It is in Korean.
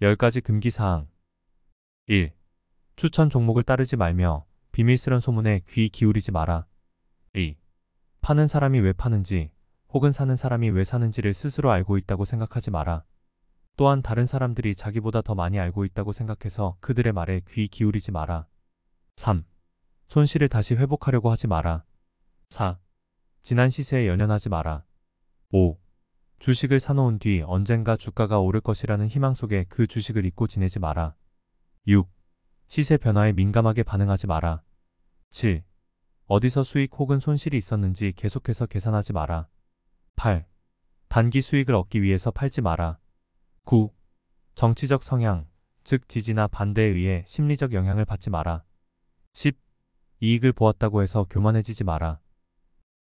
10가지 금기사항 1. 추천 종목을 따르지 말며 비밀스런 소문에 귀 기울이지 마라. 2. 파는 사람이 왜 파는지 혹은 사는 사람이 왜 사는지를 스스로 알고 있다고 생각하지 마라. 또한 다른 사람들이 자기보다 더 많이 알고 있다고 생각해서 그들의 말에 귀 기울이지 마라. 3. 손실을 다시 회복하려고 하지 마라. 4. 지난 시세에 연연하지 마라. 5. 주식을 사놓은 뒤 언젠가 주가가 오를 것이라는 희망 속에 그 주식을 잊고 지내지 마라. 6. 시세 변화에 민감하게 반응하지 마라. 7. 어디서 수익 혹은 손실이 있었는지 계속해서 계산하지 마라. 8. 단기 수익을 얻기 위해서 팔지 마라. 9. 정치적 성향, 즉 지지나 반대에 의해 심리적 영향을 받지 마라. 10. 이익을 보았다고 해서 교만해지지 마라.